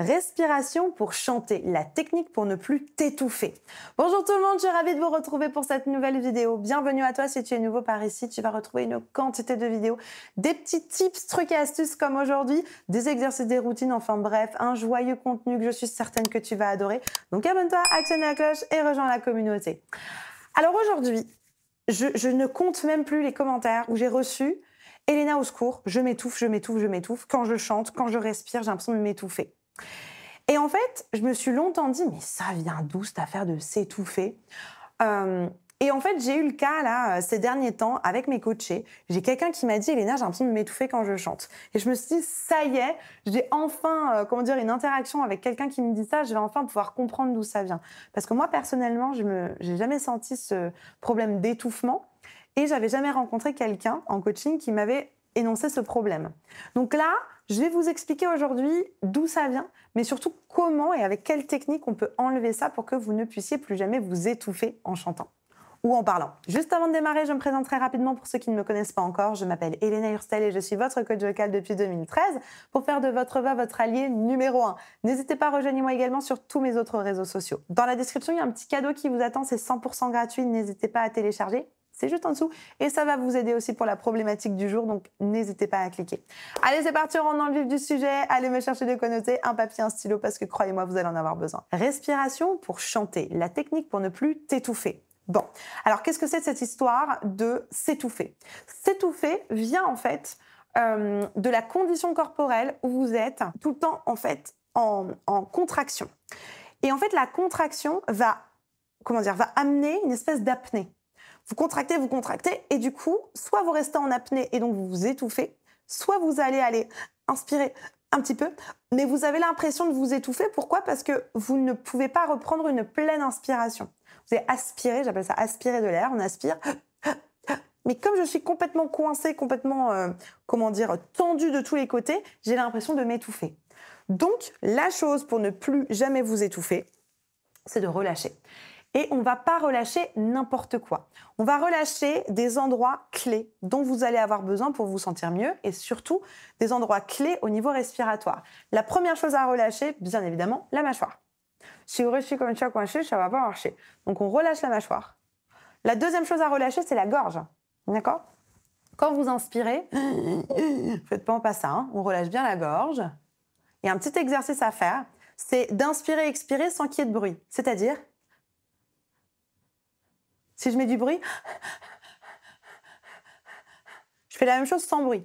Respiration pour chanter, la technique pour ne plus t'étouffer. Bonjour tout le monde, je suis ravie de vous retrouver pour cette nouvelle vidéo. Bienvenue à toi si tu es nouveau par ici, tu vas retrouver une quantité de vidéos, des petits tips, trucs et astuces comme aujourd'hui, des exercices, des routines, enfin bref, un joyeux contenu que je suis certaine que tu vas adorer. Donc abonne-toi, actionne la cloche et rejoins la communauté. Alors aujourd'hui, je, ne compte même plus les commentaires où j'ai reçu Elena au secours, je m'étouffe, je m'étouffe, je m'étouffe. Quand je chante, quand je respire, j'ai l'impression de m'étouffer. Et en fait, je me suis longtemps dit, mais ça vient d'où cette affaire de s'étouffer euh, Et en fait, j'ai eu le cas là, euh, ces derniers temps, avec mes coachés. J'ai quelqu'un qui m'a dit, Elena, j'ai l'impression de m'étouffer quand je chante. Et je me suis dit, ça y est, j'ai enfin, euh, comment dire, une interaction avec quelqu'un qui me dit ça, je vais enfin pouvoir comprendre d'où ça vient. Parce que moi, personnellement, je n'ai jamais senti ce problème d'étouffement. Et j'avais jamais rencontré quelqu'un en coaching qui m'avait énoncé ce problème. Donc là, je vais vous expliquer aujourd'hui d'où ça vient, mais surtout comment et avec quelle technique on peut enlever ça pour que vous ne puissiez plus jamais vous étouffer en chantant ou en parlant. Juste avant de démarrer, je me présenterai rapidement pour ceux qui ne me connaissent pas encore. Je m'appelle Elena Hurstel et je suis votre coach vocal depuis 2013 pour faire de votre voix votre allié numéro 1. N'hésitez pas, à rejoindre moi également sur tous mes autres réseaux sociaux. Dans la description, il y a un petit cadeau qui vous attend, c'est 100% gratuit, n'hésitez pas à télécharger c'est juste en dessous. Et ça va vous aider aussi pour la problématique du jour, donc n'hésitez pas à cliquer. Allez, c'est parti, on rentre dans le vif du sujet. Allez me chercher de quoi noter, un papier, un stylo, parce que croyez-moi, vous allez en avoir besoin. Respiration pour chanter, la technique pour ne plus t'étouffer. Bon, alors qu'est-ce que c'est cette histoire de s'étouffer S'étouffer vient en fait euh, de la condition corporelle où vous êtes tout le temps en fait en, en contraction. Et en fait, la contraction va comment dire, va amener une espèce d'apnée. Vous contractez, vous contractez, et du coup, soit vous restez en apnée et donc vous vous étouffez, soit vous allez aller inspirer un petit peu, mais vous avez l'impression de vous étouffer. Pourquoi Parce que vous ne pouvez pas reprendre une pleine inspiration. Vous avez aspiré, j'appelle ça aspirer de l'air, on aspire. Mais comme je suis complètement coincé, complètement, euh, comment dire, tendue de tous les côtés, j'ai l'impression de m'étouffer. Donc, la chose pour ne plus jamais vous étouffer, c'est de relâcher et on va pas relâcher n'importe quoi. On va relâcher des endroits clés dont vous allez avoir besoin pour vous sentir mieux et surtout des endroits clés au niveau respiratoire. La première chose à relâcher, bien évidemment, la mâchoire. Si vous restez comme ça coincé, ça va pas marcher. Donc on relâche la mâchoire. La deuxième chose à relâcher, c'est la gorge. D'accord Quand vous inspirez, faites pas en passant. Hein. on relâche bien la gorge. Et un petit exercice à faire, c'est d'inspirer, et expirer sans qu'il y ait de bruit. C'est-à-dire si je mets du bruit, je fais la même chose sans bruit.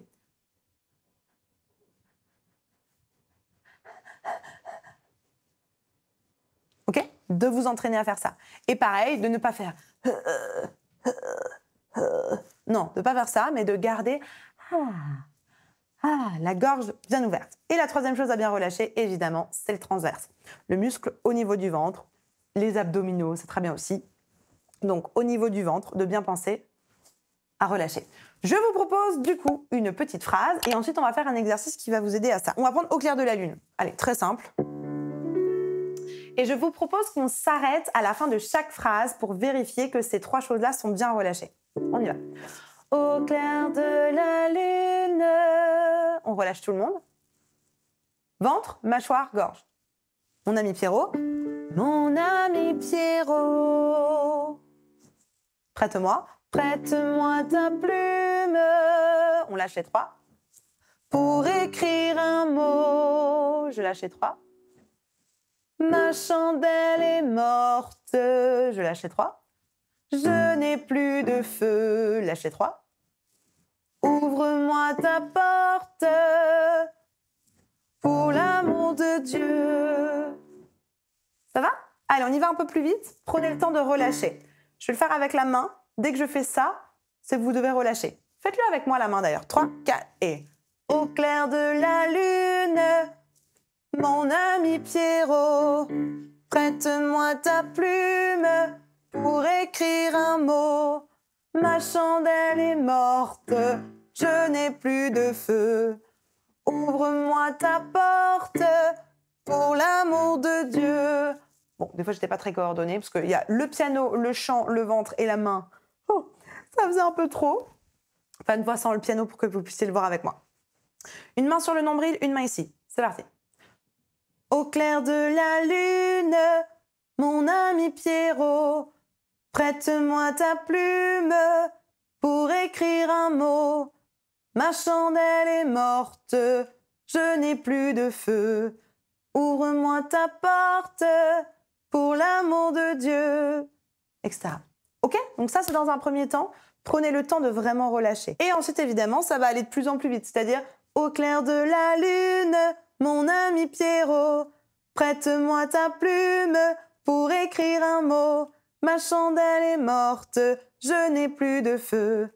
Ok De vous entraîner à faire ça. Et pareil, de ne pas faire. Non, de ne pas faire ça, mais de garder ah, ah, la gorge bien ouverte. Et la troisième chose à bien relâcher, évidemment, c'est le transverse. Le muscle au niveau du ventre, les abdominaux, c'est très bien aussi. Donc au niveau du ventre, de bien penser à relâcher. Je vous propose du coup une petite phrase et ensuite on va faire un exercice qui va vous aider à ça. On va prendre au clair de la lune. Allez, très simple. Et je vous propose qu'on s'arrête à la fin de chaque phrase pour vérifier que ces trois choses-là sont bien relâchées. On y va. Au clair de la lune. On relâche tout le monde. Ventre, mâchoire, gorge. Mon ami Pierrot. Mon ami Pierrot. Prête-moi. Prête-moi ta plume. On lâche les trois. Pour écrire un mot, je lâche trois. Ma chandelle est morte, je lâche trois. Je n'ai plus de feu, lâche trois. Ouvre-moi ta porte, pour l'amour de Dieu. Ça va Allez, on y va un peu plus vite. Prenez le temps de relâcher. Je vais le faire avec la main. Dès que je fais ça, c'est que vous devez relâcher. Faites-le avec moi la main d'ailleurs. 3, 4 et... Au clair de la lune, mon ami Pierrot, prête-moi ta plume pour écrire un mot. Ma chandelle est morte, je n'ai plus de feu. Ouvre-moi ta porte, pour l'amour de Dieu. Bon, des fois, j'étais pas très coordonnée parce qu'il y a le piano, le chant, le ventre et la main. Oh, ça faisait un peu trop. Enfin, une fois sans le piano pour que vous puissiez le voir avec moi. Une main sur le nombril, une main ici. C'est parti. Au clair de la lune, mon ami Pierrot, prête-moi ta plume pour écrire un mot. Ma chandelle est morte, je n'ai plus de feu. Ouvre-moi ta porte, pour l'amour de Dieu, etc. OK Donc ça, c'est dans un premier temps. Prenez le temps de vraiment relâcher. Et ensuite, évidemment, ça va aller de plus en plus vite. C'est-à-dire, au clair de la lune, mon ami Pierrot, prête-moi ta plume pour écrire un mot. Ma chandelle est morte, je n'ai plus de feu.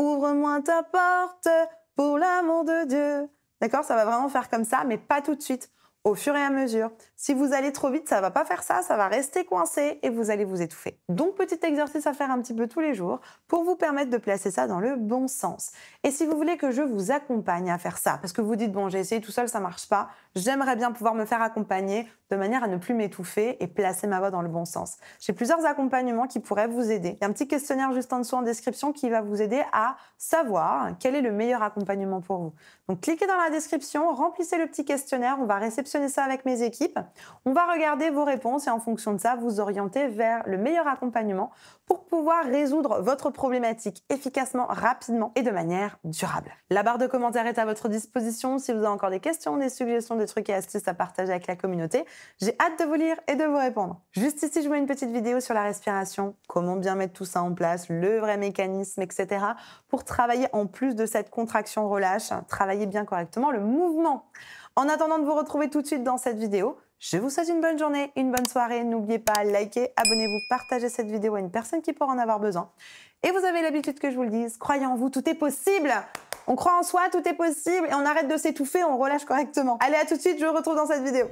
Ouvre-moi ta porte pour l'amour de Dieu. D'accord Ça va vraiment faire comme ça, mais pas tout de suite au fur et à mesure. Si vous allez trop vite, ça va pas faire ça, ça va rester coincé et vous allez vous étouffer. Donc petit exercice à faire un petit peu tous les jours pour vous permettre de placer ça dans le bon sens. Et si vous voulez que je vous accompagne à faire ça, parce que vous dites bon j'ai essayé tout seul, ça marche pas, j'aimerais bien pouvoir me faire accompagner de manière à ne plus m'étouffer et placer ma voix dans le bon sens. J'ai plusieurs accompagnements qui pourraient vous aider. Il y a un petit questionnaire juste en dessous en description qui va vous aider à savoir quel est le meilleur accompagnement pour vous. Donc cliquez dans la description, remplissez le petit questionnaire, on va réceptionner ça avec mes équipes. On va regarder vos réponses et en fonction de ça, vous orienter vers le meilleur accompagnement pour pouvoir résoudre votre problématique efficacement, rapidement et de manière durable. La barre de commentaires est à votre disposition si vous avez encore des questions, des suggestions, des trucs et astuces à partager avec la communauté. J'ai hâte de vous lire et de vous répondre. Juste ici, je vous mets une petite vidéo sur la respiration, comment bien mettre tout ça en place, le vrai mécanisme, etc. pour travailler en plus de cette contraction relâche, hein, travailler bien correctement le mouvement. En attendant de vous retrouver tout de suite dans cette vidéo, je vous souhaite une bonne journée, une bonne soirée. N'oubliez pas, liker, abonnez-vous, partagez cette vidéo à une personne qui pourra en avoir besoin. Et vous avez l'habitude que je vous le dise, croyez en vous, tout est possible On croit en soi, tout est possible et on arrête de s'étouffer, on relâche correctement. Allez, à tout de suite, je vous retrouve dans cette vidéo.